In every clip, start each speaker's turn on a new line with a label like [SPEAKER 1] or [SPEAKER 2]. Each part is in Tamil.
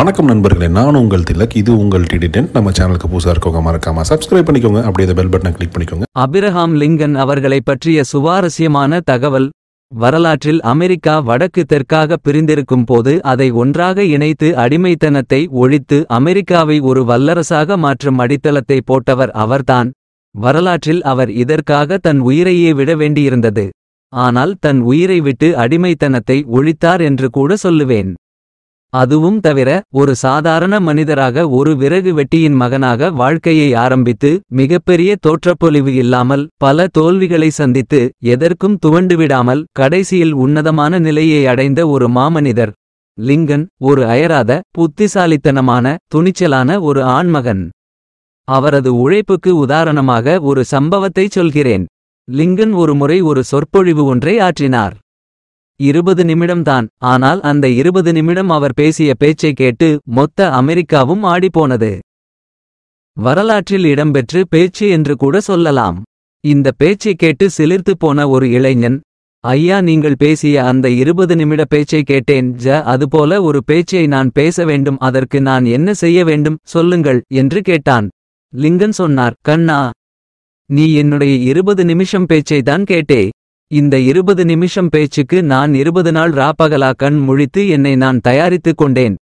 [SPEAKER 1] வணக்கம் நண்பர்களே நான் உங்கள் திலக் இது உங்கள் டிடிடென்ட் நம்ம சேனலுக்கு புதுசாக இருக்கவங்க மறக்காம சப்ஸ்கிரைப் பண்ணிக்கோங்க அப்படியே பெல் பட்டனை கிளிக் பண்ணிக்கோங்க அபிரஹாம் லிங்கன் அவர்களை பற்றிய சுவாரஸ்யமான தகவல் வரலாற்றில் அமெரிக்கா வடக்கு தெற்காக பிரிந்திருக்கும் போது அதை ஒன்றாக இணைத்து அடிமைத்தனத்தை ஒழித்து அமெரிக்காவை ஒரு வல்லரசாக மாற்றும் அடித்தளத்தை போட்டவர் அவர்தான் வரலாற்றில் அவர் இதற்காக தன் உயிரையே விட வேண்டியிருந்தது ஆனால் தன் உயிரை விட்டு அடிமைத்தனத்தை ஒழித்தார் என்று கூட சொல்லுவேன் அதுவும் தவிர ஒரு சாதாரண மனிதராக ஒரு விறகு வெட்டியின் மகனாக வாழ்க்கையை ஆரம்பித்து மிகப்பெரிய தோற்றப்பொழிவு இல்லாமல் பல தோல்விகளை சந்தித்து எதற்கும் துவண்டுவிடாமல் கடைசியில் உன்னதமான நிலையை அடைந்த ஒரு மாமனிதர் லிங்கன் ஒரு அயராத புத்திசாலித்தனமான துணிச்சலான ஒரு ஆண்மகன் அவரது உழைப்புக்கு உதாரணமாக ஒரு சம்பவத்தை சொல்கிறேன் லிங்கன் ஒரு முறை ஒரு சொற்பொழிவு ஒன்றை ஆற்றினார் இருபது நிமிடம்தான் ஆனால் அந்த இருபது நிமிடம் அவர் பேசிய பேச்சை கேட்டு மொத்த அமெரிக்காவும் ஆடிப்போனது வரலாற்றில் இடம்பெற்று பேச்சு என்று கூட சொல்லலாம் இந்த பேச்சை கேட்டு சிலிர்த்து போன ஒரு இளைஞன் ஐயா நீங்கள் பேசிய அந்த இருபது நிமிட பேச்சை கேட்டேன் ஜ அதுபோல ஒரு பேச்சை நான் பேச வேண்டும் அதற்கு நான் என்ன செய்ய வேண்டும் சொல்லுங்கள் என்று கேட்டான் லிங்கன் சொன்னார் கண்ணா நீ என்னுடைய இருபது நிமிஷம் பேச்சை தான் கேட்டே இந்த இருபது நிமிஷம் பேச்சுக்கு நான் இருபது நாள் ராப்பகலா கண் முழித்து என்னை நான் தயாரித்துக் கொண்டேன்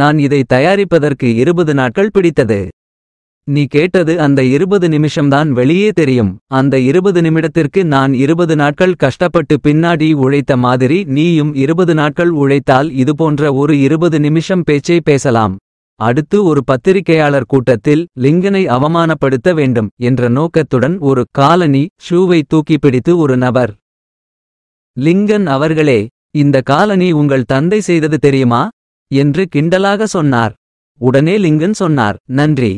[SPEAKER 1] நான் இதை தயாரிப்பதற்கு இருபது நாட்கள் பிடித்தது நீ கேட்டது அந்த இருபது நிமிஷம்தான் வெளியே தெரியும் அந்த இருபது நிமிடத்திற்கு நான் இருபது நாட்கள் கஷ்டப்பட்டு பின்னாடி உழைத்த மாதிரி நீயும் இருபது நாட்கள் உழைத்தால் இதுபோன்ற ஒரு இருபது நிமிஷம் பேச்சை பேசலாம் அடுத்து ஒரு பத்திரிகையாளர் கூட்டத்தில் லிங்கனை அவமானப்படுத்த வேண்டும் என்ற நோக்கத்துடன் ஒரு காலனி ஷூவை தூக்கி பிடித்து ஒரு நபர் லிங்கன் அவர்களே இந்த காலனி உங்கள் தந்தை செய்தது தெரியுமா என்று கிண்டலாக சொன்னார் உடனே லிங்கன் சொன்னார் நன்றி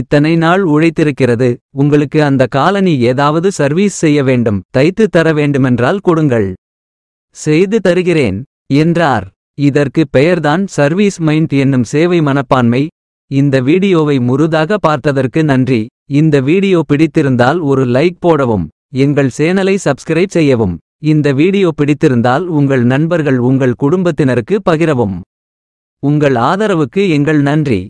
[SPEAKER 1] இத்தனை நாள் உழைத்திருக்கிறது உங்களுக்கு அந்த காலனி ஏதாவது சர்வீஸ் செய்ய வேண்டும் தைத்து தர வேண்டுமென்றால் கொடுங்கள் செய்து தருகிறேன் என்றார் இதற்கு பெயர்தான் சர்வீஸ் மைண்ட் என்னும் சேவை மனப்பான்மை இந்த வீடியோவை முருதாக பார்த்ததற்கு நன்றி இந்த வீடியோ பிடித்திருந்தால் ஒரு லைக் போடவும் எங்கள் சேனலை சப்ஸ்கிரைப் செய்யவும் இந்த வீடியோ பிடித்திருந்தால் உங்கள் நண்பர்கள் உங்கள் குடும்பத்தினருக்கு பகிரவும் உங்கள் ஆதரவுக்கு எங்கள் நன்றி